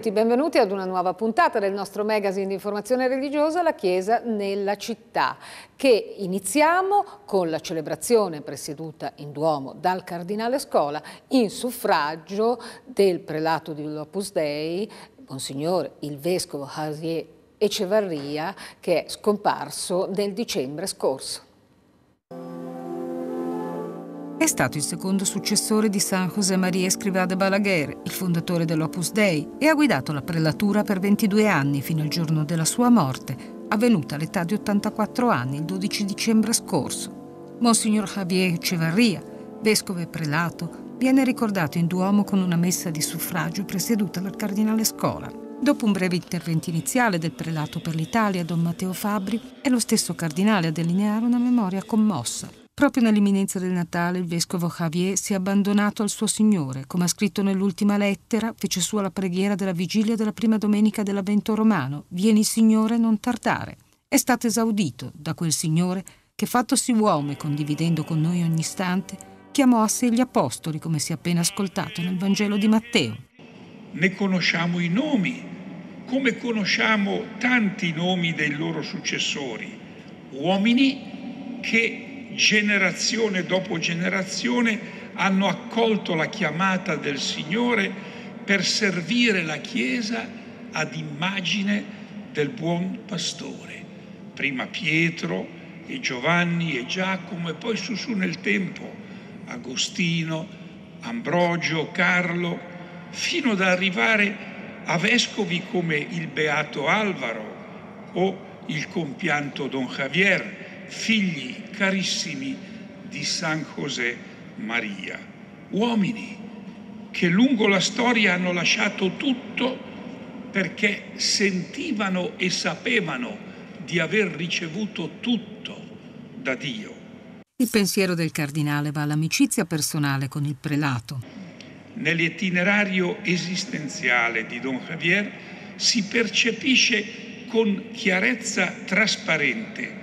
Benvenuti, benvenuti ad una nuova puntata del nostro magazine di informazione religiosa La Chiesa nella città, che iniziamo con la celebrazione presieduta in Duomo dal Cardinale Scola in suffragio del prelato di Lopus Dei, Monsignore il Vescovo Javier Echevarria, che è scomparso nel dicembre scorso. È stato il secondo successore di San José María Escrivá de Balaguer, il fondatore dell'Opus Dei, e ha guidato la prelatura per 22 anni fino al giorno della sua morte, avvenuta all'età di 84 anni il 12 dicembre scorso. Monsignor Javier Echevarria, vescovo e prelato, viene ricordato in Duomo con una messa di suffragio presieduta dal cardinale Scola. Dopo un breve intervento iniziale del prelato per l'Italia, don Matteo Fabri, è lo stesso cardinale a delineare una memoria commossa. Proprio nell'imminenza del Natale il vescovo Javier si è abbandonato al suo Signore. Come ha scritto nell'ultima lettera, fece sua la preghiera della vigilia della prima domenica dell'avvento romano. Vieni Signore, non tardare. È stato esaudito da quel Signore che fattosi uomo e condividendo con noi ogni istante, chiamò a sé gli apostoli, come si è appena ascoltato nel Vangelo di Matteo. Ne conosciamo i nomi, come conosciamo tanti nomi dei loro successori, uomini che generazione dopo generazione hanno accolto la chiamata del Signore per servire la Chiesa ad immagine del buon pastore. Prima Pietro e Giovanni e Giacomo e poi su su nel tempo Agostino, Ambrogio, Carlo, fino ad arrivare a vescovi come il beato Alvaro o il compianto Don Javier figli carissimi di San José Maria, uomini che lungo la storia hanno lasciato tutto perché sentivano e sapevano di aver ricevuto tutto da Dio. Il pensiero del cardinale va all'amicizia personale con il prelato. Nell'itinerario esistenziale di Don Javier si percepisce con chiarezza trasparente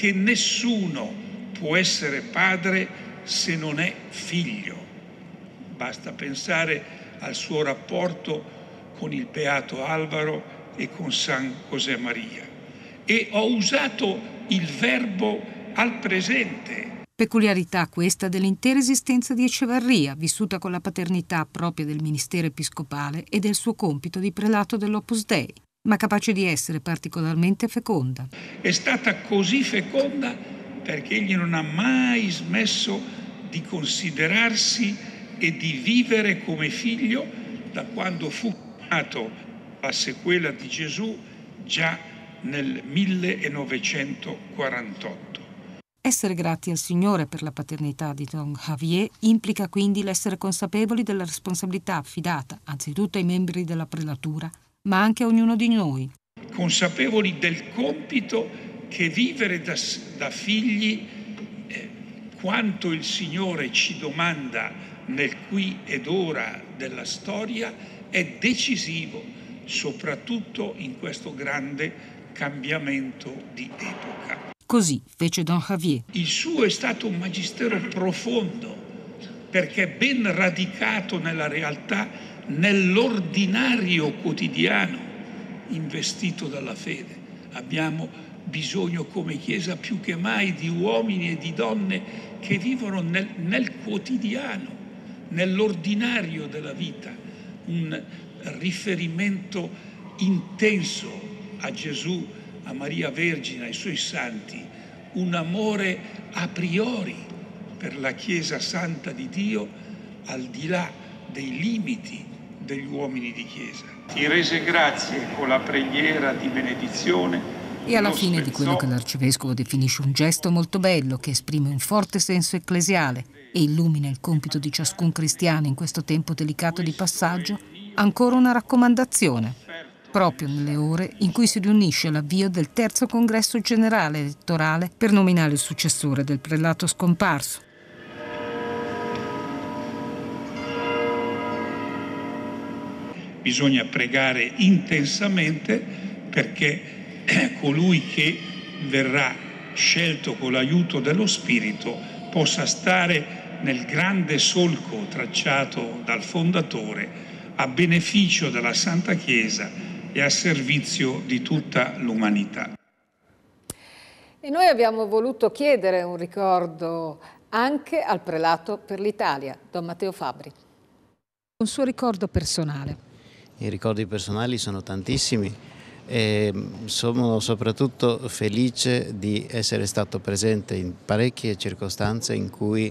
che nessuno può essere padre se non è figlio. Basta pensare al suo rapporto con il beato Alvaro e con San José Maria. E ho usato il verbo al presente. Peculiarità questa dell'intera esistenza di Ecevarria, vissuta con la paternità propria del ministero episcopale e del suo compito di prelato dell'Opus Dei ma capace di essere particolarmente feconda. È stata così feconda perché egli non ha mai smesso di considerarsi e di vivere come figlio da quando fu nato la sequela di Gesù già nel 1948. Essere grati al Signore per la paternità di Don Javier implica quindi l'essere consapevoli della responsabilità affidata anzitutto ai membri della prelatura ma anche ognuno di noi. Consapevoli del compito che vivere da, da figli, eh, quanto il Signore ci domanda nel qui ed ora della storia, è decisivo, soprattutto in questo grande cambiamento di epoca. Così fece Don Javier. Il suo è stato un magistero profondo, perché ben radicato nella realtà nell'ordinario quotidiano investito dalla fede. Abbiamo bisogno come Chiesa più che mai di uomini e di donne che vivono nel, nel quotidiano, nell'ordinario della vita, un riferimento intenso a Gesù, a Maria Vergine, ai suoi santi, un amore a priori per la Chiesa Santa di Dio al di là dei limiti degli uomini di Chiesa. Ti rese grazie con la preghiera di benedizione e alla fine di quello che l'arcivescovo definisce un gesto molto bello che esprime un forte senso ecclesiale e illumina il compito di ciascun cristiano in questo tempo delicato di passaggio, ancora una raccomandazione, proprio nelle ore in cui si riunisce l'avvio del terzo congresso generale elettorale per nominare il successore del prelato scomparso. bisogna pregare intensamente perché eh, colui che verrà scelto con l'aiuto dello Spirito possa stare nel grande solco tracciato dal fondatore a beneficio della Santa Chiesa e a servizio di tutta l'umanità. E noi abbiamo voluto chiedere un ricordo anche al prelato per l'Italia, Don Matteo Fabri. Un suo ricordo personale. I ricordi personali sono tantissimi e sono soprattutto felice di essere stato presente in parecchie circostanze in cui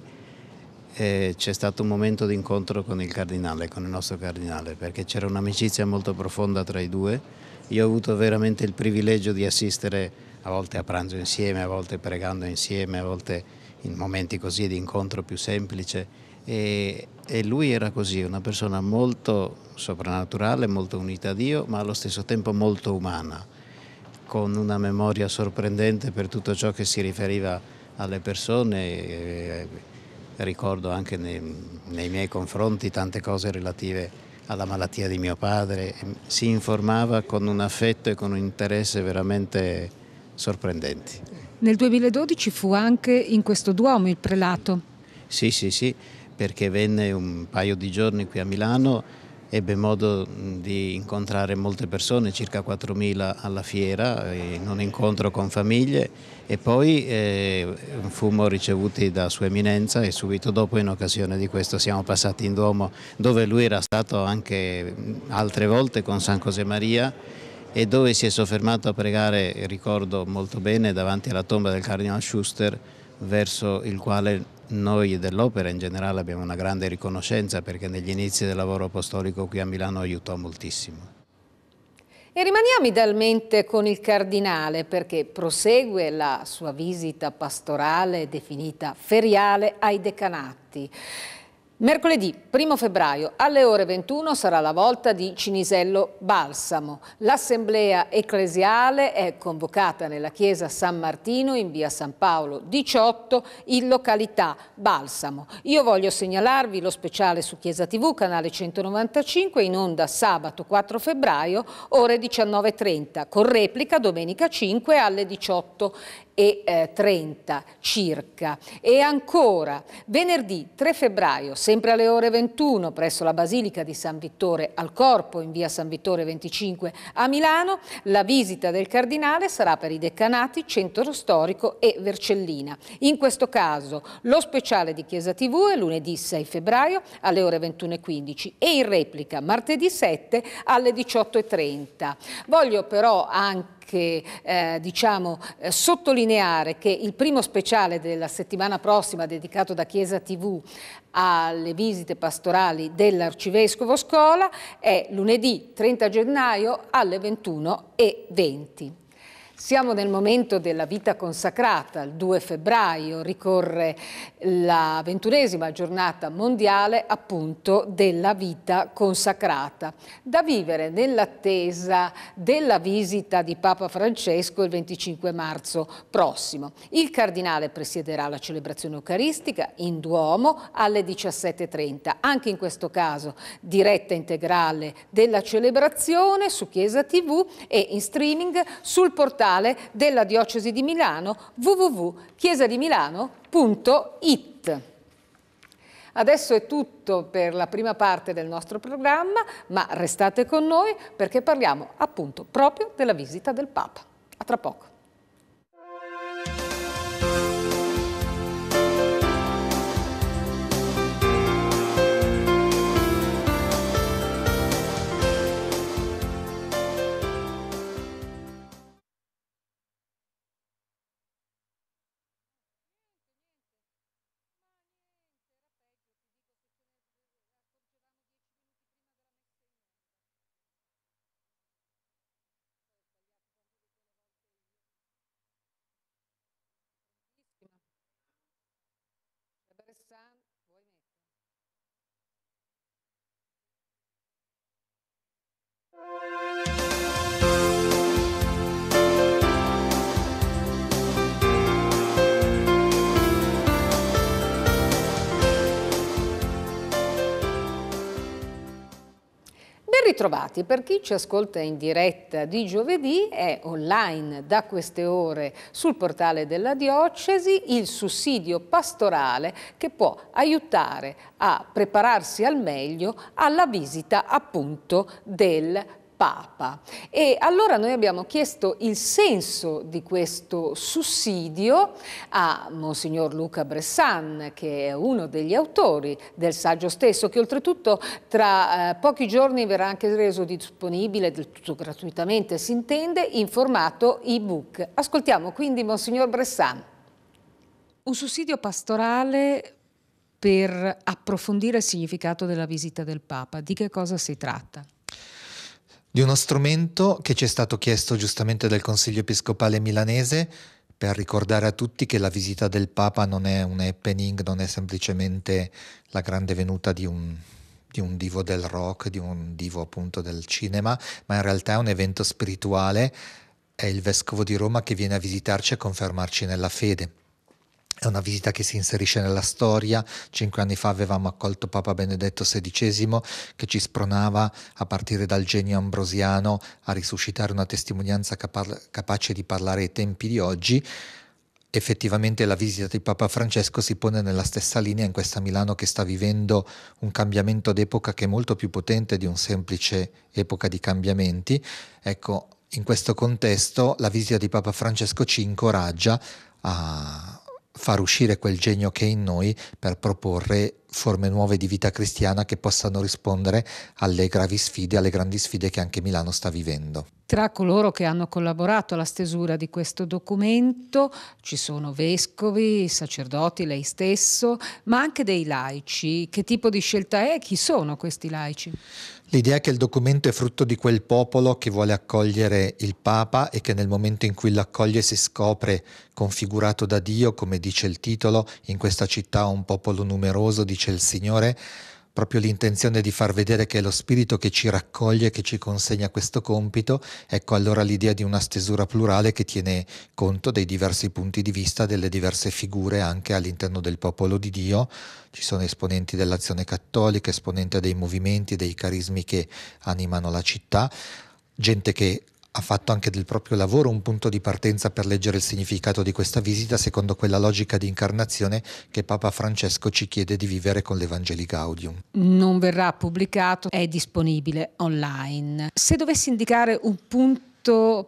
eh, c'è stato un momento di incontro con il cardinale, con il nostro cardinale, perché c'era un'amicizia molto profonda tra i due. Io ho avuto veramente il privilegio di assistere a volte a pranzo insieme, a volte pregando insieme, a volte in momenti così di incontro più semplice e, e lui era così, una persona molto soprannaturale, molto unita a Dio, ma allo stesso tempo molto umana, con una memoria sorprendente per tutto ciò che si riferiva alle persone. Ricordo anche nei, nei miei confronti tante cose relative alla malattia di mio padre, si informava con un affetto e con un interesse veramente sorprendenti. Nel 2012 fu anche in questo Duomo il prelato. Sì, sì, sì, perché venne un paio di giorni qui a Milano, ebbe modo di incontrare molte persone, circa 4.000 alla fiera, eh, in un incontro con famiglie e poi eh, fummo ricevuti da Sua Eminenza e subito dopo in occasione di questo siamo passati in Duomo dove lui era stato anche altre volte con San José Maria e dove si è soffermato a pregare, ricordo molto bene, davanti alla tomba del Cardinal Schuster verso il quale noi dell'opera in generale abbiamo una grande riconoscenza perché negli inizi del lavoro apostolico qui a Milano aiutò moltissimo. E rimaniamo idealmente con il cardinale perché prosegue la sua visita pastorale definita feriale ai decanati. Mercoledì 1 febbraio alle ore 21 sarà la volta di Cinisello Balsamo. L'assemblea ecclesiale è convocata nella chiesa San Martino in via San Paolo 18 in località Balsamo. Io voglio segnalarvi lo speciale su Chiesa TV, canale 195, in onda sabato 4 febbraio ore 19.30, con replica domenica 5 alle 18 e 30 eh, circa. E ancora venerdì 3 febbraio Sempre alle ore 21 presso la Basilica di San Vittore al Corpo in via San Vittore 25 a Milano la visita del Cardinale sarà per i decanati Centro Storico e Vercellina. In questo caso lo speciale di Chiesa TV è lunedì 6 febbraio alle ore 21.15 e in replica martedì 7 alle 18.30. Voglio però anche che eh, diciamo, eh, sottolineare che il primo speciale della settimana prossima dedicato da Chiesa TV alle visite pastorali dell'Arcivescovo Scola è lunedì 30 gennaio alle 21.20. Siamo nel momento della vita consacrata, il 2 febbraio ricorre la ventunesima giornata mondiale appunto della vita consacrata, da vivere nell'attesa della visita di Papa Francesco il 25 marzo prossimo. Il cardinale presiederà la celebrazione eucaristica in Duomo alle 17.30, anche in questo caso diretta integrale della celebrazione su Chiesa TV e in streaming sul portale ufficiale della Diocesi di Milano www.chiesadimilano.it. Adesso è tutto per la prima parte del nostro programma, ma restate con noi perché parliamo appunto proprio della visita del Papa. A tra poco. ritrovati. Per chi ci ascolta in diretta di giovedì è online da queste ore sul portale della Diocesi il sussidio pastorale che può aiutare a prepararsi al meglio alla visita appunto del Papa. E allora noi abbiamo chiesto il senso di questo sussidio a Monsignor Luca Bressan, che è uno degli autori del saggio stesso, che oltretutto tra eh, pochi giorni verrà anche reso disponibile del tutto gratuitamente, si intende, in formato ebook. Ascoltiamo quindi Monsignor Bressan. Un sussidio pastorale per approfondire il significato della visita del Papa. Di che cosa si tratta? di uno strumento che ci è stato chiesto giustamente dal Consiglio Episcopale milanese per ricordare a tutti che la visita del Papa non è un happening, non è semplicemente la grande venuta di un, di un divo del rock, di un divo appunto del cinema, ma in realtà è un evento spirituale, è il Vescovo di Roma che viene a visitarci e confermarci nella fede. È una visita che si inserisce nella storia. Cinque anni fa avevamo accolto Papa Benedetto XVI che ci spronava, a partire dal genio ambrosiano, a risuscitare una testimonianza capa- capace di parlare ai tempi di oggi. Effettivamente la visita di Papa Francesco si pone nella stessa linea in questa Milano che sta vivendo un cambiamento d'epoca che è molto più potente di un semplice epoca di cambiamenti. Ecco, in questo contesto la visita di Papa Francesco ci incoraggia a far uscire quel genio che è in noi per proporre forme nuove di vita cristiana che possano rispondere alle gravi sfide, alle grandi sfide che anche Milano sta vivendo. Tra coloro che hanno collaborato alla stesura di questo documento ci sono vescovi, sacerdoti, lei stesso, ma anche dei laici. Che tipo di scelta è? Chi sono questi laici? L'idea che il documento è frutto di quel popolo che vuole accogliere il Papa e che nel momento in cui l'accoglie si scopre configurato da Dio, come dice il titolo, in questa città un popolo numeroso, dice il Signore, proprio l'intenzione di far vedere che è lo spirito che ci raccoglie, che ci consegna questo compito, ecco allora l'idea di una stesura plurale che tiene conto dei diversi punti di vista, delle diverse figure anche all'interno del popolo di Dio. Ci sono esponenti dell'azione cattolica, esponenti dei movimenti, dei carismi che animano la città gente che ha fatto anche del proprio lavoro un punto di partenza per leggere il significato di questa visita secondo quella logica di incarnazione che Papa Francesco ci chiede di vivere con l'Evangeli Gaudium. Non verrà pubblicato, è disponibile online. Se dovessi indicare un punto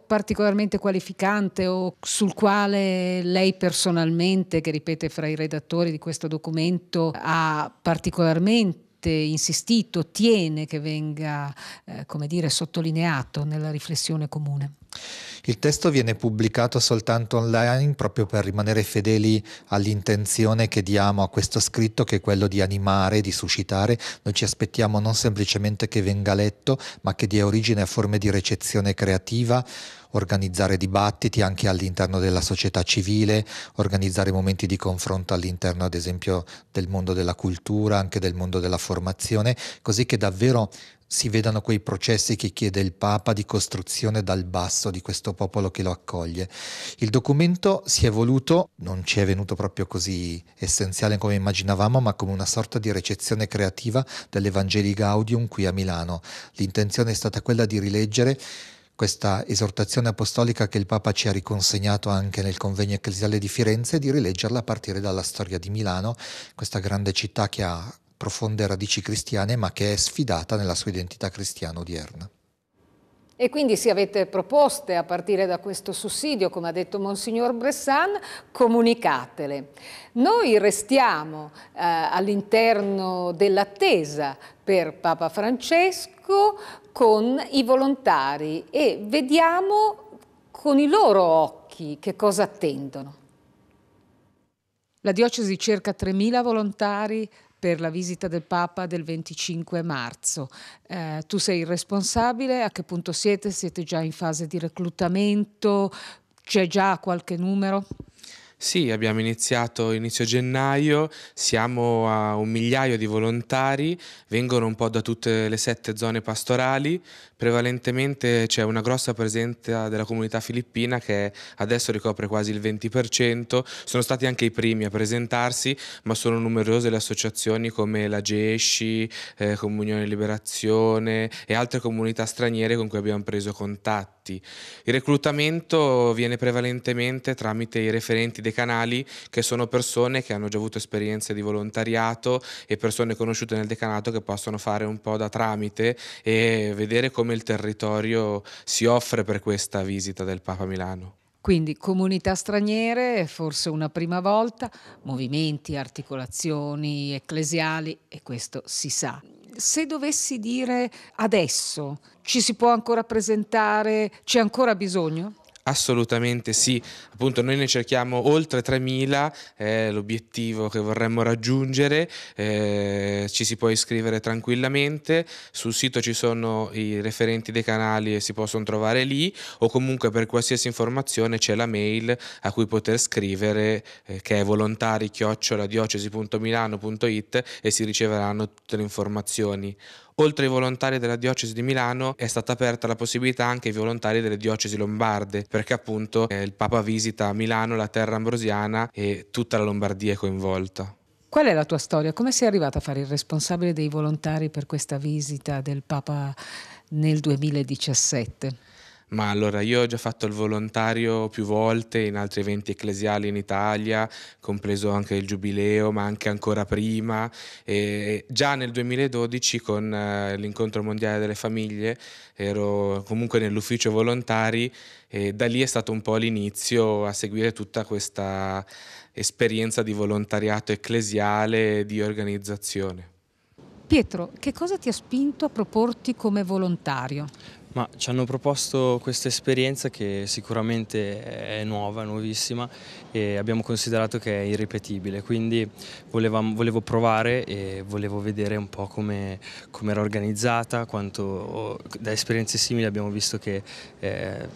particolarmente qualificante o sul quale lei personalmente, che ripete fra i redattori di questo documento, ha particolarmente fortemente insistito, tiene che venga, eh, come dire, sottolineato nella riflessione comune. Il testo viene pubblicato soltanto online proprio per rimanere fedeli all'intenzione che diamo a questo scritto che è quello di animare, di suscitare. Noi ci aspettiamo non semplicemente che venga letto, ma che dia origine a forme di recezione creativa organizzare dibattiti anche all'interno della società civile, organizzare momenti di confronto all'interno ad esempio del mondo della cultura, anche del mondo della formazione, così che davvero si vedano quei processi che chiede il Papa di costruzione dal basso di questo popolo che lo accoglie. Il documento si è voluto, non ci è venuto proprio così essenziale come immaginavamo, ma come una sorta di recezione creativa dell'Evangelii Gaudium qui a Milano. L'intenzione è stata quella di rileggere questa esortazione apostolica che il Papa ci ha riconsegnato anche nel convegno ecclesiale di Firenze, e di rileggerla a partire dalla storia di Milano, questa grande città che ha profonde radici cristiane, ma che è sfidata nella sua identità cristiana odierna. E quindi se avete proposte a partire da questo sussidio, come ha detto Monsignor Bressan, comunicatele. Noi restiamo eh, all'interno dell'attesa per Papa Francesco con i volontari e vediamo con i loro occhi che cosa attendono. La diocesi cerca 3.000 volontari per la visita del Papa del 25 marzo. Eh, tu sei il responsabile, a che punto siete? Siete già in fase di reclutamento? C'è già qualche numero? Sì, abbiamo iniziato inizio gennaio, siamo a un migliaio di volontari, vengono un po' da tutte le sette zone pastorali, prevalentemente c'è una grossa presenza della comunità filippina che adesso ricopre quasi il 20%, sono stati anche i primi a presentarsi, ma sono numerose le associazioni come la GESCI, eh, Comunione Liberazione e altre comunità straniere con cui abbiamo preso contatto contatti. Il reclutamento viene prevalentemente tramite i referenti dei canali che sono persone che hanno già avuto esperienze di volontariato e persone conosciute nel decanato che possono fare un po' da tramite e vedere come il territorio si offre per questa visita del Papa Milano. Quindi comunità straniere, forse una prima volta, movimenti, articolazioni ecclesiali e questo si sa se dovessi dire adesso, ci si può ancora presentare, c'è ancora bisogno? Assolutamente sì, appunto noi ne cerchiamo oltre 3.000, eh, l'obiettivo che vorremmo raggiungere, eh, ci si può iscrivere tranquillamente, sul sito ci sono i referenti dei canali e si possono trovare lì o comunque per qualsiasi informazione c'è la mail a cui poter scrivere eh, che è volontari-diocesi.milano.it e si riceveranno tutte le informazioni Oltre ai volontari della diocesi di Milano è stata aperta la possibilità anche ai volontari delle diocesi lombarde, perché appunto eh, il Papa visita Milano, la terra ambrosiana e tutta la Lombardia è coinvolta. Qual è la tua storia? Come sei arrivata a fare il responsabile dei volontari per questa visita del Papa nel 2017? Ma allora io ho già fatto il volontario più volte in altri eventi ecclesiali in Italia, compreso anche il Giubileo, ma anche ancora prima. E già nel 2012 con eh, l'incontro mondiale delle famiglie ero comunque nell'ufficio volontari e da lì è stato un po' l'inizio a seguire tutta questa esperienza di volontariato ecclesiale e di organizzazione. Pietro, che cosa ti ha spinto a proporti come volontario? Ma ci hanno proposto questa esperienza che sicuramente è nuova, nuovissima e abbiamo considerato che è irripetibile, quindi volevamo, volevo provare e volevo vedere un po' come, com era organizzata, quanto da esperienze simili abbiamo visto che eh,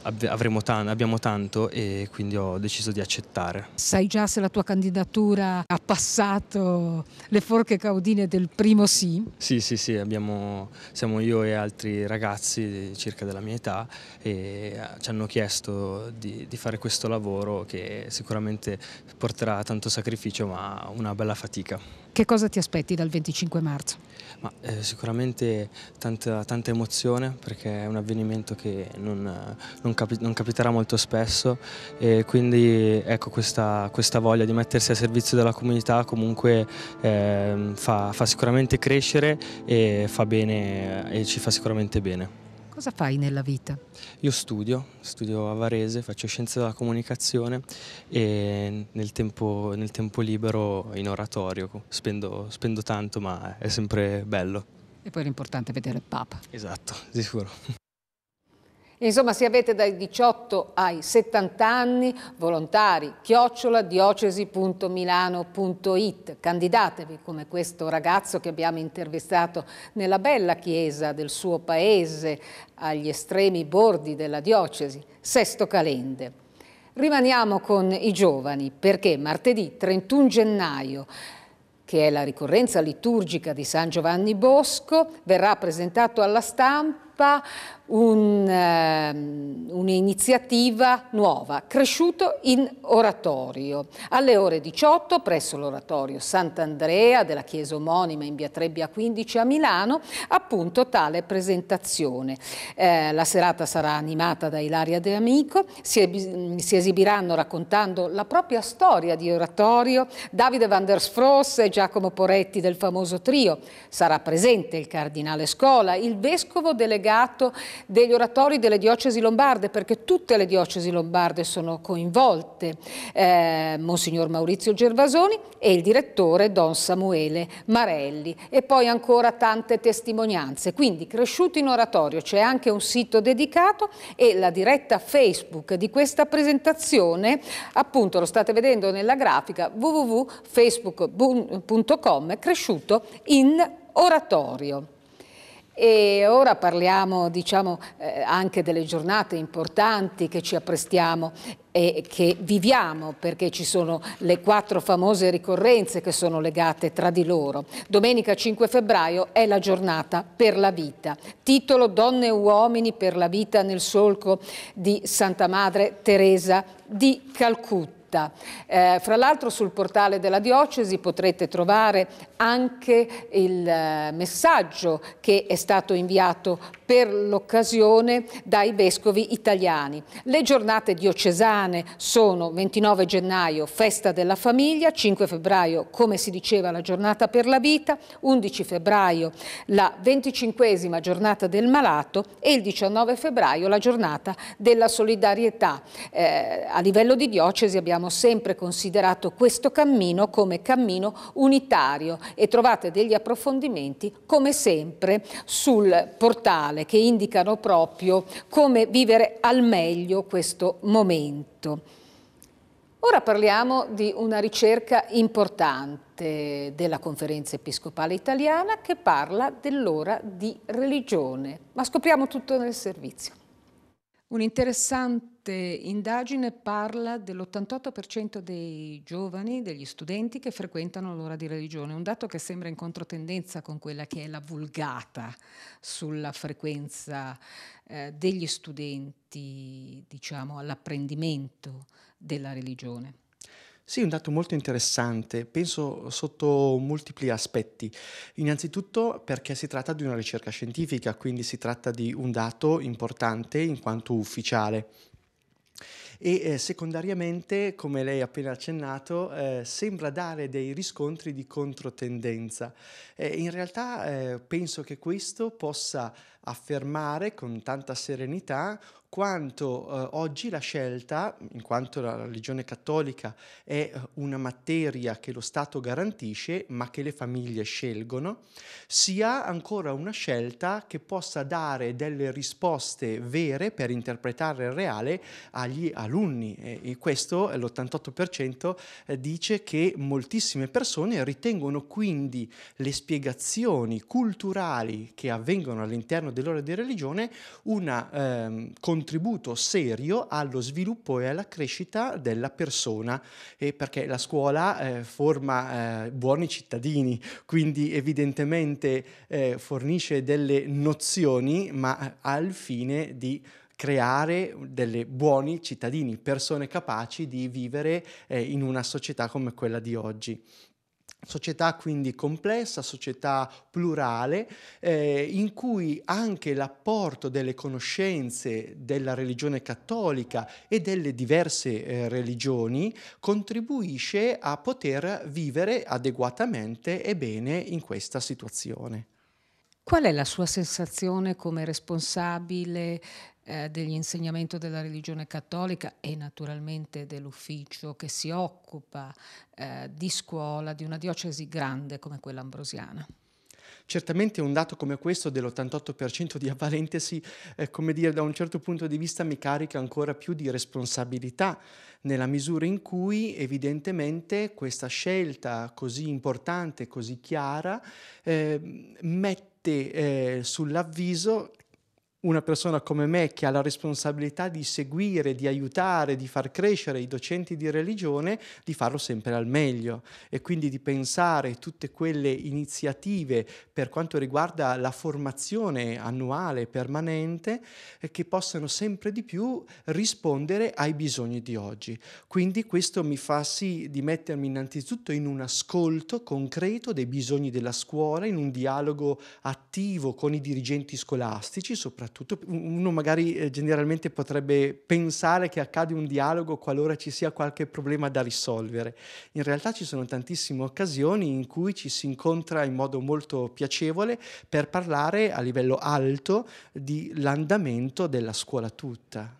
tan abbiamo tanto e quindi ho deciso di accettare. Sai già se la tua candidatura ha passato le forche caudine del primo sì? Sì, sì, sì, abbiamo, siamo io e altri ragazzi circa della mia età e eh, ci hanno chiesto di, di fare questo lavoro che sicuramente porterà tanto sacrificio ma una bella fatica. Che cosa ti aspetti dal 25 marzo? Ma, eh, sicuramente tanta, tanta, emozione perché è un avvenimento che non, non, capi, non capiterà molto spesso e quindi ecco, questa, questa, voglia di mettersi a servizio della comunità comunque eh, fa, fa sicuramente crescere e fa bene e ci fa sicuramente bene. Cosa fai nella vita? Io studio, studio a Varese, faccio scienze della comunicazione e nel tempo, nel tempo libero in oratorio. Spendo, spendo tanto ma è sempre bello. E poi l'importante è vedere il Papa. Esatto, di sicuro. Insomma, se avete dai 18 ai 70 anni, volontari, chiocciola, diocesi.milano.it, candidatevi come questo ragazzo che abbiamo intervistato nella bella chiesa del suo paese, agli estremi bordi della diocesi, Sesto Calende. Rimaniamo con i giovani, perché martedì 31 gennaio che è la ricorrenza liturgica di San Giovanni Bosco, verrà presentato alla stampa Ehm, un'iniziativa um, un nuova, cresciuto in oratorio. Alle ore 18 presso l'oratorio Sant'Andrea della chiesa omonima in via Trebbia 15 a Milano, appunto tale presentazione. Eh, la serata sarà animata da Ilaria De Amico, si, es mm, si, esibiranno raccontando la propria storia di oratorio Davide van der Sfross e Giacomo Poretti del famoso trio. Sarà presente il cardinale Scola, il vescovo delegato degli oratori delle diocesi lombarde, perché tutte le diocesi lombarde sono coinvolte, eh, Monsignor Maurizio Gervasoni e il direttore Don Samuele Marelli e poi ancora tante testimonianze. Quindi cresciuto in oratorio c'è anche un sito dedicato e la diretta Facebook di questa presentazione, appunto lo state vedendo nella grafica www.facebook.com, cresciuto in oratorio. E ora parliamo diciamo, eh, anche delle giornate importanti che ci apprestiamo e che viviamo perché ci sono le quattro famose ricorrenze che sono legate tra di loro. Domenica 5 febbraio è la giornata per la vita, titolo Donne e uomini per la vita nel solco di Santa Madre Teresa di Calcutta vita. Eh, fra l'altro sul portale della diocesi potrete trovare anche il eh, messaggio che è stato inviato per l'occasione dai vescovi italiani. Le giornate diocesane sono 29 gennaio festa della famiglia, 5 febbraio come si diceva la giornata per la vita, 11 febbraio la 25 giornata del malato e il 19 febbraio la giornata della solidarietà. Eh, a livello di diocesi abbiamo abbiamo sempre considerato questo cammino come cammino unitario e trovate degli approfondimenti come sempre sul portale che indicano proprio come vivere al meglio questo momento. Ora parliamo di una ricerca importante della Conferenza Episcopale Italiana che parla dell'ora di religione, ma scopriamo tutto nel servizio. Un interessante indagine parla dell'88% dei giovani, degli studenti che frequentano l'ora di religione, un dato che sembra in controtendenza con quella che è la vulgata sulla frequenza eh, degli studenti, diciamo, all'apprendimento della religione. Sì, un dato molto interessante, penso sotto molti aspetti. Innanzitutto perché si tratta di una ricerca scientifica, quindi si tratta di un dato importante in quanto ufficiale e eh, secondariamente, come lei ha appena accennato, eh, sembra dare dei riscontri di controtendenza. Eh, in realtà eh, penso che questo possa affermare con tanta serenità quanto eh, oggi la scelta, in quanto la religione cattolica è eh, una materia che lo Stato garantisce, ma che le famiglie scelgono, sia ancora una scelta che possa dare delle risposte vere per interpretare il reale agli alunni. E, e questo, eh, l'88%, eh, dice che moltissime persone ritengono quindi le spiegazioni culturali che avvengono all'interno dell'ora di religione un ehm, contributo serio allo sviluppo e alla crescita della persona, eh, perché la scuola eh, forma eh, buoni cittadini, quindi evidentemente eh, fornisce delle nozioni, ma eh, al fine di creare delle buoni cittadini, persone capaci di vivere eh, in una società come quella di oggi. Società quindi complessa, società plurale, eh, in cui anche l'apporto delle conoscenze della religione cattolica e delle diverse eh, religioni contribuisce a poter vivere adeguatamente e bene in questa situazione. Qual è la sua sensazione come responsabile eh, insegnamenti della religione cattolica e naturalmente dell'ufficio che si occupa eh, di scuola di una diocesi grande come quella ambrosiana. Certamente un dato come questo dell'88% di avvalentesi, eh, come dire, da un certo punto di vista mi carica ancora più di responsabilità, nella misura in cui evidentemente questa scelta così importante, così chiara, eh, mette eh, sull'avviso una persona come me che ha la responsabilità di seguire, di aiutare, di far crescere i docenti di religione, di farlo sempre al meglio e quindi di pensare tutte quelle iniziative per quanto riguarda la formazione annuale permanente eh, che possano sempre di più rispondere ai bisogni di oggi. Quindi questo mi fa sì di mettermi innanzitutto in un ascolto concreto dei bisogni della scuola, in un dialogo attivo con i dirigenti scolastici, soprattutto soprattutto uno magari eh, generalmente potrebbe pensare che accade un dialogo qualora ci sia qualche problema da risolvere. In realtà ci sono tantissime occasioni in cui ci si incontra in modo molto piacevole per parlare a livello alto dell'andamento della scuola tutta.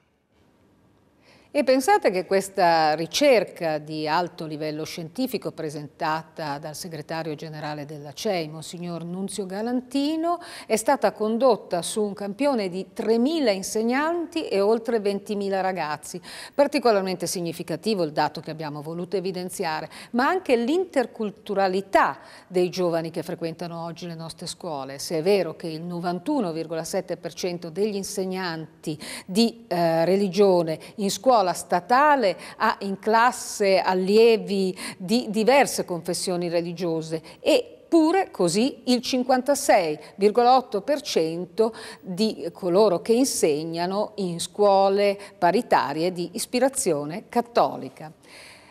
E pensate che questa ricerca di alto livello scientifico presentata dal segretario generale della CEI, Monsignor Nunzio Galantino, è stata condotta su un campione di 3.000 insegnanti e oltre 20.000 ragazzi. Particolarmente significativo il dato che abbiamo voluto evidenziare, ma anche l'interculturalità dei giovani che frequentano oggi le nostre scuole. Se è vero che il 91,7% degli insegnanti di eh, religione in scuola scuola statale ha in classe allievi di diverse confessioni religiose e Eppure così il 56,8% di coloro che insegnano in scuole paritarie di ispirazione cattolica.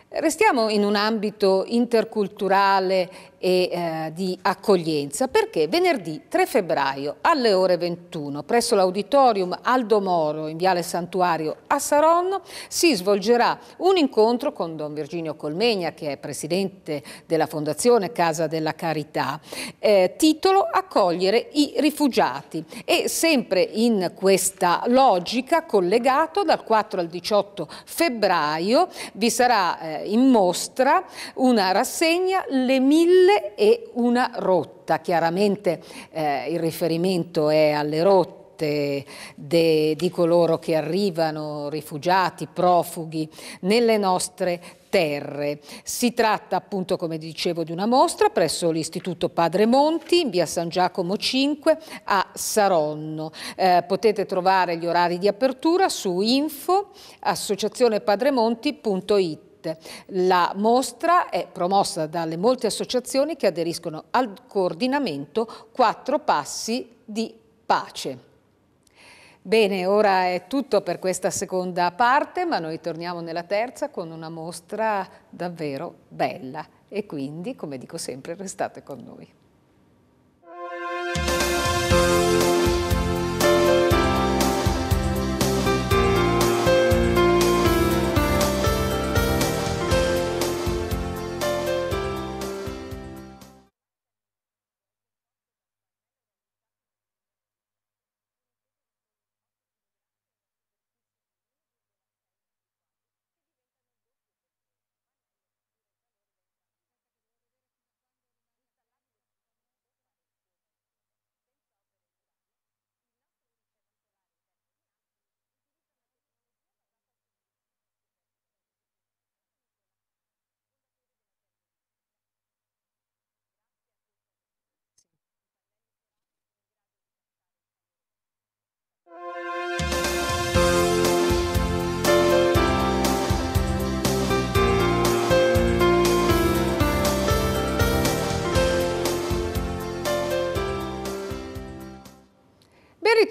Restiamo in un ambito interculturale e eh, di accoglienza perché venerdì 3 febbraio alle ore 21 presso l'auditorium Aldo Moro in Viale Santuario a Saronno si svolgerà un incontro con Don Virginio Colmegna che è presidente della Fondazione Casa della Carità eh, titolo Accogliere i rifugiati e sempre in questa logica collegato dal 4 al 18 febbraio vi sarà eh, in mostra una rassegna Le mille mille e una rotta. Chiaramente eh, il riferimento è alle rotte de, di coloro che arrivano, rifugiati, profughi, nelle nostre terre. Si tratta appunto, come dicevo, di una mostra presso l'Istituto Padre Monti in via San Giacomo 5 a Saronno. Eh, potete trovare gli orari di apertura su info associazionepadremonti.it salute. La mostra è promossa dalle molte associazioni che aderiscono al coordinamento Quattro Passi di Pace. Bene, ora è tutto per questa seconda parte, ma noi torniamo nella terza con una mostra davvero bella e quindi, come dico sempre, restate con noi.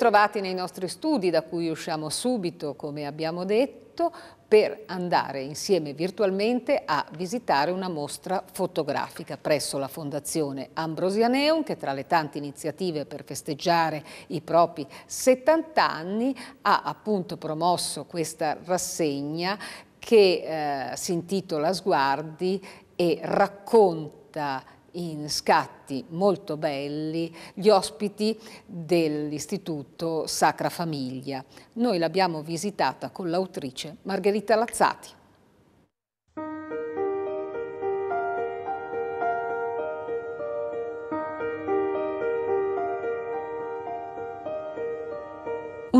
ritrovati nei nostri studi da cui usciamo subito, come abbiamo detto, per andare insieme virtualmente a visitare una mostra fotografica presso la Fondazione Ambrosianeum che tra le tante iniziative per festeggiare i propri 70 anni ha appunto promosso questa rassegna che eh, si intitola Sguardi e racconta in scatti molto belli gli ospiti dell'Istituto Sacra Famiglia. Noi l'abbiamo visitata con l'autrice Margherita Lazzati.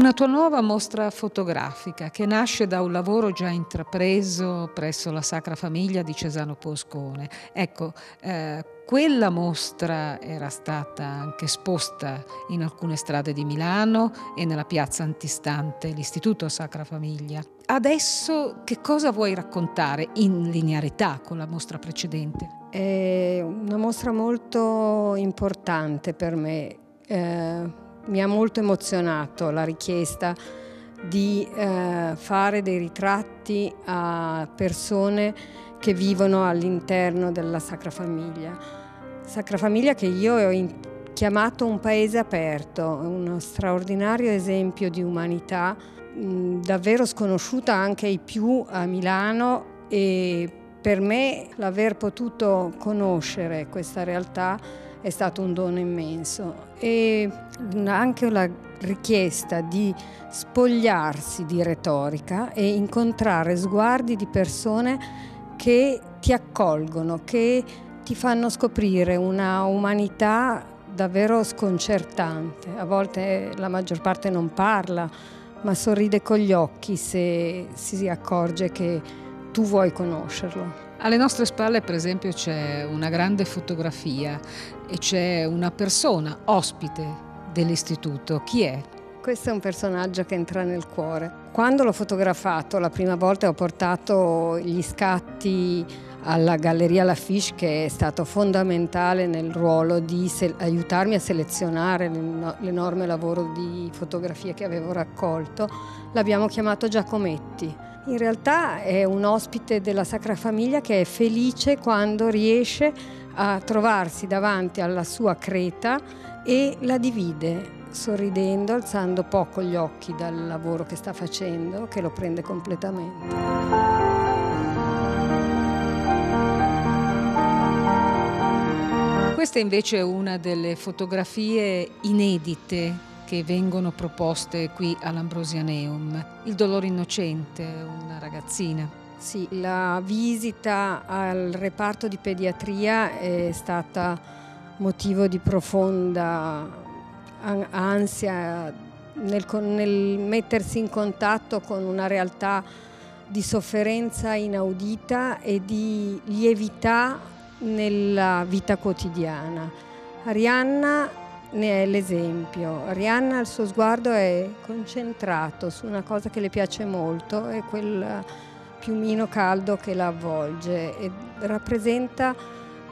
Una tua nuova mostra fotografica che nasce da un lavoro già intrapreso presso la Sacra Famiglia di Cesano Poscone. Ecco, eh, quella mostra era stata anche esposta in alcune strade di Milano e nella piazza antistante l'Istituto Sacra Famiglia. Adesso che cosa vuoi raccontare in linearità con la mostra precedente? È una mostra molto importante per me. Eh mi ha molto emozionato la richiesta di eh, fare dei ritratti a persone che vivono all'interno della Sacra Famiglia. Sacra Famiglia che io ho chiamato un paese aperto, uno straordinario esempio di umanità mh, davvero sconosciuta anche ai più a Milano e per me l'aver potuto conoscere questa realtà è stato un dono immenso e anche la richiesta di spogliarsi di retorica e incontrare sguardi di persone che ti accolgono, che ti fanno scoprire una umanità davvero sconcertante. A volte la maggior parte non parla, ma sorride con gli occhi se si accorge che tu vuoi conoscerlo. Alle nostre spalle, per esempio, c'è una grande fotografia e c'è una persona ospite dell'istituto. Chi è? Questo è un personaggio che entra nel cuore. Quando l'ho fotografato la prima volta ho portato gli scatti alla Galleria La Lafiche che è stato fondamentale nel ruolo di aiutarmi a selezionare l'enorme lavoro di fotografie che avevo raccolto. L'abbiamo chiamato Giacometti in realtà è un ospite della Sacra Famiglia che è felice quando riesce a trovarsi davanti alla sua creta e la divide sorridendo, alzando poco gli occhi dal lavoro che sta facendo, che lo prende completamente. Questa invece è una delle fotografie inedite che vengono proposte qui all'Ambrosianeum. Il dolore innocente, una ragazzina. Sì, la visita al reparto di pediatria è stata motivo di profonda ansia nel, nel mettersi in contatto con una realtà di sofferenza inaudita e di lievità nella vita quotidiana. Arianna ne è l'esempio. Rihanna il suo sguardo è concentrato su una cosa che le piace molto, è quel piumino caldo che la avvolge e rappresenta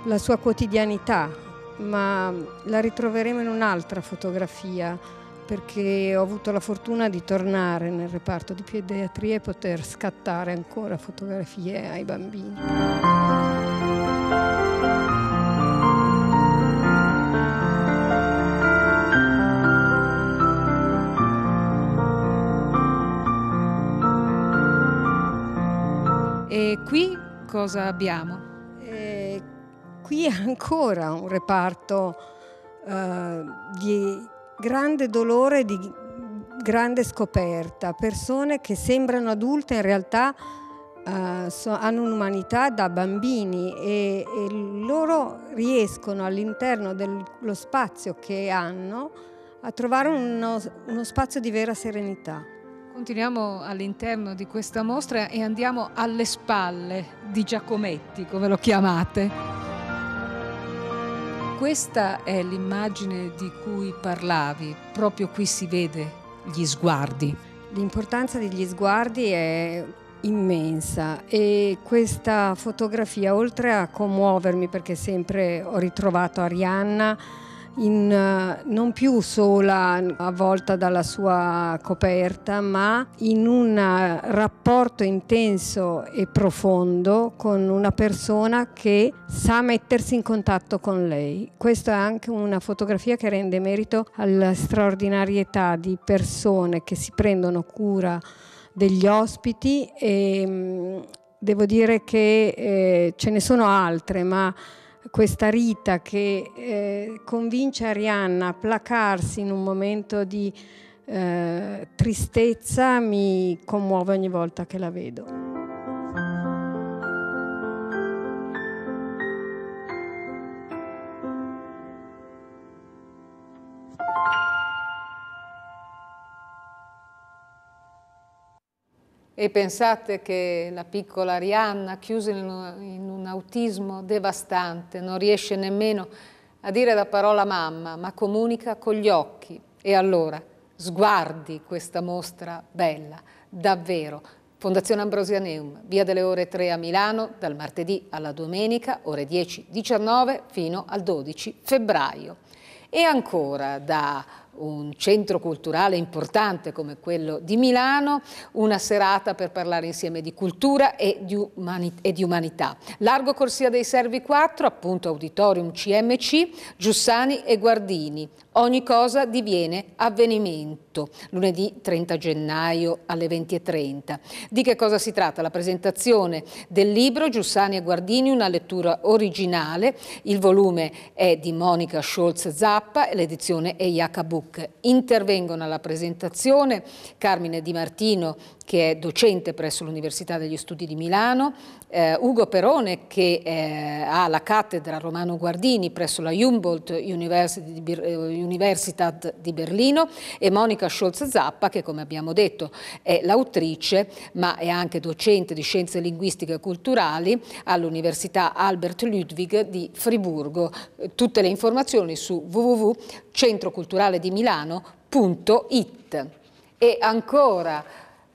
la sua quotidianità, ma la ritroveremo in un'altra fotografia perché ho avuto la fortuna di tornare nel reparto di pediatria e poter scattare ancora fotografie ai bambini. E qui cosa abbiamo? Eh, qui ancora un reparto eh, di grande dolore, di grande scoperta, persone che sembrano adulte in realtà Uh, so, hanno un'umanità da bambini e, e loro riescono all'interno dello spazio che hanno a trovare uno, uno spazio di vera serenità. Continuiamo all'interno di questa mostra e andiamo alle spalle di Giacometti, come lo chiamate. Questa è l'immagine di cui parlavi, proprio qui si vede gli sguardi. L'importanza degli sguardi è immensa e questa fotografia oltre a commuovermi perché sempre ho ritrovato Arianna in, eh, non più sola avvolta dalla sua coperta, ma in un eh, rapporto intenso e profondo con una persona che sa mettersi in contatto con lei. Questa è anche una fotografia che rende merito alla straordinarietà di persone che si prendono cura degli ospiti e mm, devo dire che eh, ce ne sono altre, ma questa Rita che eh, convince Arianna a placarsi in un momento di eh, tristezza mi commuove ogni volta che la vedo. E pensate che la piccola Arianna, chiusa in un, autismo devastante, non riesce nemmeno a dire la parola mamma, ma comunica con gli occhi. E allora sguardi questa mostra bella, davvero. Fondazione Ambrosianeum, via delle ore 3 a Milano, dal martedì alla domenica, ore 10-19 fino al 12 febbraio. E ancora da un centro culturale importante come quello di Milano, una serata per parlare insieme di cultura e di, umani e di umanità. Largo Corsia dei Servi 4, appunto Auditorium CMC, Giussani e Guardini. Ogni cosa diviene avvenimento, lunedì 30 gennaio alle 20.30. Di che cosa si tratta? La presentazione del libro Giussani e Guardini, una lettura originale. Il volume è di Monica Scholz Zappa l'edizione è Jacobu Facebook. Intervengono alla presentazione Carmine Di Martino, che è docente presso l'Università degli Studi di Milano, eh, Ugo Perone che eh, ha la cattedra Romano Guardini presso la Humboldt eh, University di Berlino e Monica Scholz Zappa che come abbiamo detto è l'autrice ma è anche docente di scienze linguistiche e culturali all'Università Albert Ludwig di Friburgo. Tutte le informazioni su www.centroculturaledimilano.it e ancora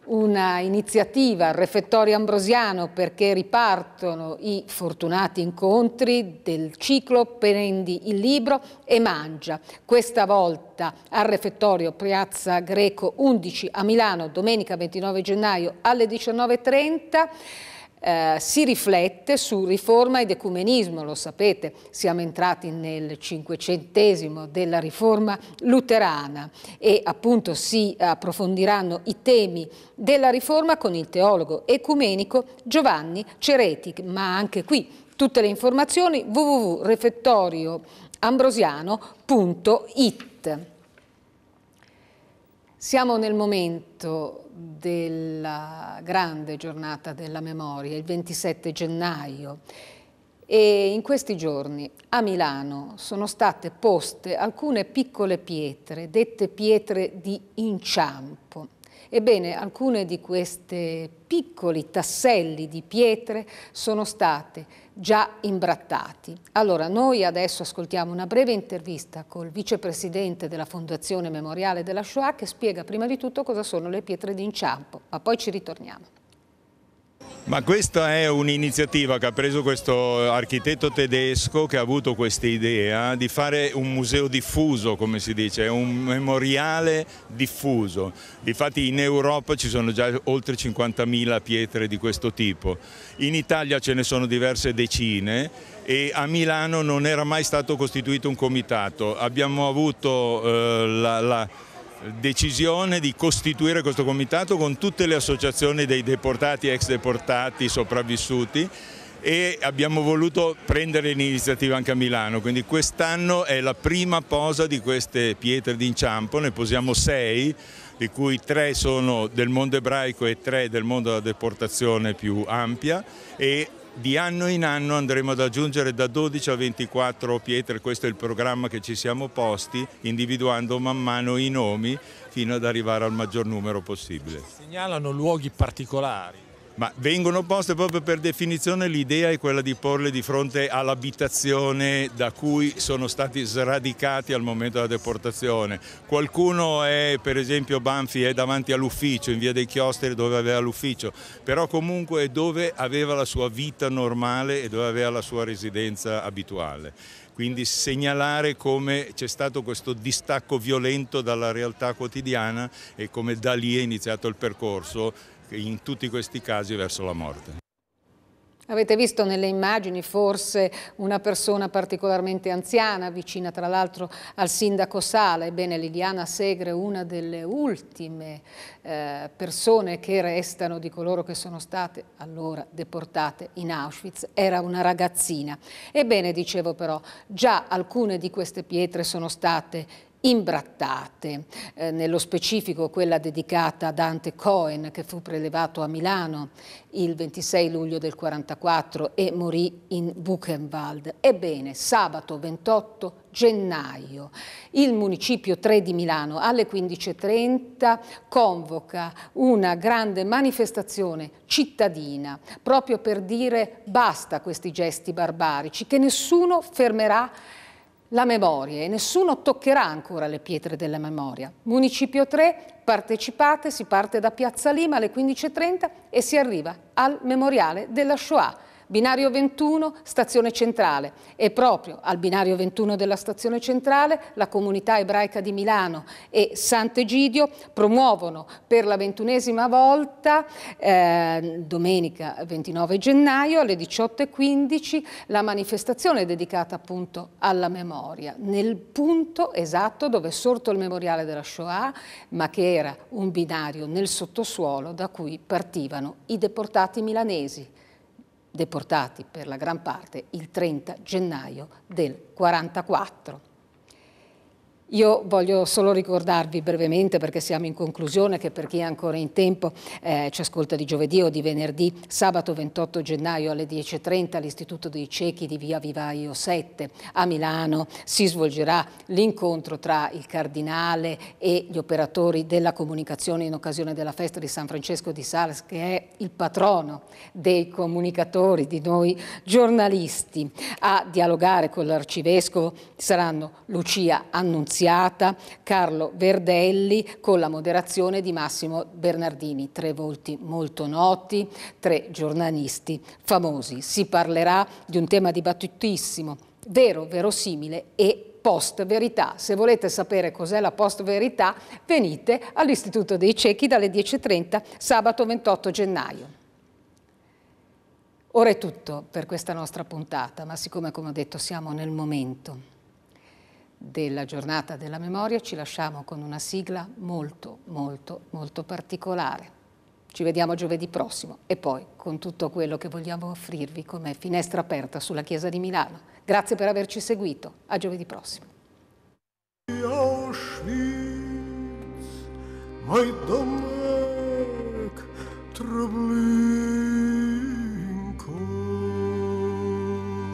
una iniziativa al refettorio ambrosiano perché ripartono i fortunati incontri del ciclo Prendi il libro e mangia. Questa volta al refettorio Piazza Greco 11 a Milano domenica 29 gennaio alle 19.30 eh, si riflette su riforma ed ecumenismo, lo sapete, siamo entrati nel cinquecentesimo della riforma luterana e appunto si approfondiranno i temi della riforma con il teologo ecumenico Giovanni Cereti, ma anche qui tutte le informazioni www.refettorioambrosiano.it. Siamo nel momento della grande giornata della memoria, il 27 gennaio, e in questi giorni a Milano sono state poste alcune piccole pietre, dette pietre di inciampo. Ebbene, alcune di queste piccoli tasselli di pietre sono state già imbrattati. Allora, noi adesso ascoltiamo una breve intervista col vicepresidente della Fondazione Memoriale della Shoah che spiega prima di tutto cosa sono le pietre d'inciampo, ma poi ci ritorniamo. Ma questa è un'iniziativa che ha preso questo architetto tedesco che ha avuto questa idea di fare un museo diffuso, come si dice, un memoriale diffuso. Difatti in Europa ci sono già oltre 50.000 pietre di questo tipo, in Italia ce ne sono diverse decine e a Milano non era mai stato costituito un comitato. Abbiamo avuto eh, la, la decisione di costituire questo comitato con tutte le associazioni dei deportati, ex deportati, sopravvissuti e abbiamo voluto prendere l'iniziativa anche a Milano, quindi quest'anno è la prima posa di queste pietre d'inciampo, ne posiamo sei, di cui tre sono del mondo ebraico e tre del mondo della deportazione più ampia e di anno in anno andremo ad aggiungere da 12 a 24 pietre, questo è il programma che ci siamo posti, individuando man mano i nomi fino ad arrivare al maggior numero possibile. Si Segnalano luoghi particolari? ma vengono poste proprio per definizione l'idea è quella di porle di fronte all'abitazione da cui sono stati sradicati al momento della deportazione. Qualcuno è, per esempio Banfi, è davanti all'ufficio, in via dei chiostri dove aveva l'ufficio, però comunque è dove aveva la sua vita normale e dove aveva la sua residenza abituale quindi segnalare come c'è stato questo distacco violento dalla realtà quotidiana e come da lì è iniziato il percorso in tutti questi casi verso la morte. Avete visto nelle immagini forse una persona particolarmente anziana, vicina tra l'altro al sindaco Sala, ebbene Liliana Segre, una delle ultime eh, persone che restano di coloro che sono state allora deportate in Auschwitz, era una ragazzina. Ebbene, dicevo però, già alcune di queste pietre sono state imbrattate, eh, nello specifico quella dedicata a Dante Cohen che fu prelevato a Milano il 26 luglio del 44 e morì in Buchenwald. Ebbene, sabato 28 gennaio il Municipio 3 di Milano alle 15.30 convoca una grande manifestazione cittadina proprio per dire basta questi gesti barbarici, che nessuno fermerà la memoria e nessuno toccherà ancora le pietre della memoria. Municipio 3, partecipate, si parte da Piazza Lima alle 15.30 e si arriva al memoriale della Shoah binario 21, stazione centrale e proprio al binario 21 della stazione centrale la comunità ebraica di Milano e Sant'Egidio promuovono per la ventunesima volta eh, domenica 29 gennaio alle 18.15 la manifestazione dedicata appunto alla memoria nel punto esatto dove è sorto il memoriale della Shoah ma che era un binario nel sottosuolo da cui partivano i deportati milanesi deportati per la gran parte il 30 gennaio del 44. Io voglio solo ricordarvi brevemente, perché siamo in conclusione, che per chi è ancora in tempo eh, ci ascolta di giovedì o di venerdì, sabato 28 gennaio alle 10.30 all'Istituto dei Ciechi di Via Vivaio 7 a Milano si svolgerà l'incontro tra il Cardinale e gli operatori della comunicazione in occasione della festa di San Francesco di Sales, che è il patrono dei comunicatori, di noi giornalisti. A dialogare con l'Arcivescovo saranno Lucia Annunziata, Annunziata, Carlo Verdelli con la moderazione di Massimo Bernardini, tre volti molto noti, tre giornalisti famosi. Si parlerà di un tema dibattutissimo, vero, verosimile e post verità. Se volete sapere cos'è la post verità, venite all'Istituto dei Ciechi dalle 10.30 sabato 28 gennaio. Ora è tutto per questa nostra puntata, ma siccome come ho detto siamo nel momento della giornata della memoria ci lasciamo con una sigla molto molto molto particolare. Ci vediamo giovedì prossimo e poi con tutto quello che vogliamo offrirvi come finestra aperta sulla Chiesa di Milano. Grazie per averci seguito, a giovedì prossimo.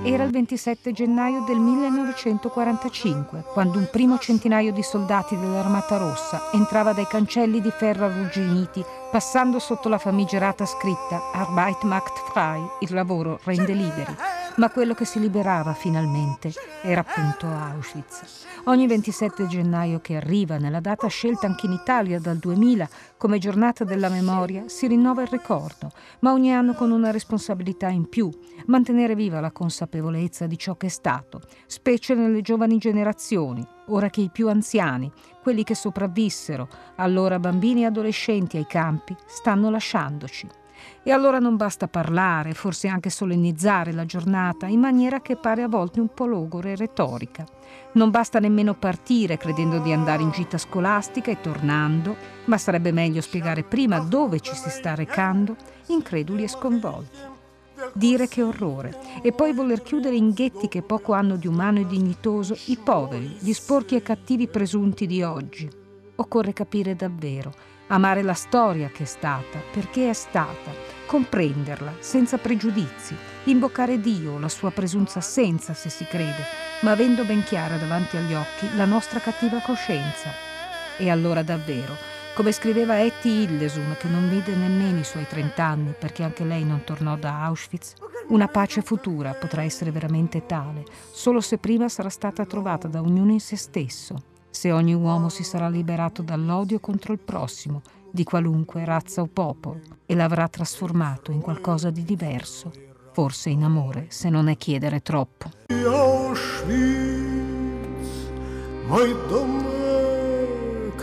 Era il 27 gennaio del 1945, quando un primo centinaio di soldati dell'Armata Rossa entrava dai cancelli di ferro arrugginiti, passando sotto la famigerata scritta Arbeit macht frei, il lavoro rende liberi. Ma quello che si liberava finalmente era appunto Auschwitz. Ogni 27 gennaio che arriva, nella data scelta anche in Italia dal 2000 come giornata della memoria, si rinnova il ricordo, ma ogni anno con una responsabilità in più, mantenere viva la consapevolezza di ciò che è stato, specie nelle giovani generazioni, ora che i più anziani, quelli che sopravvissero, allora bambini e adolescenti ai campi, stanno lasciandoci. E allora non basta parlare, forse anche solennizzare la giornata, in maniera che pare a volte un po' logore e retorica. Non basta nemmeno partire credendo di andare in gita scolastica e tornando, ma sarebbe meglio spiegare prima dove ci si sta recando, increduli e sconvolti. Dire che orrore e poi voler chiudere in ghetti che poco hanno di umano e dignitoso i poveri, gli sporchi e cattivi presunti di oggi. Occorre capire davvero amare la storia che è stata, perché è stata, comprenderla senza pregiudizi, invocare Dio, la sua presunza assenza se si crede, ma avendo ben chiara davanti agli occhi la nostra cattiva coscienza. E allora davvero, come scriveva Etty Hillesum, che non vide nemmeno i suoi trent'anni, perché anche lei non tornò da Auschwitz, una pace futura potrà essere veramente tale, solo se prima sarà stata trovata da ognuno in se stesso se ogni uomo si sarà liberato dall'odio contro il prossimo, di qualunque razza o popolo, e l'avrà trasformato in qualcosa di diverso, forse in amore, se non è chiedere troppo. Auschwitz, мой домик,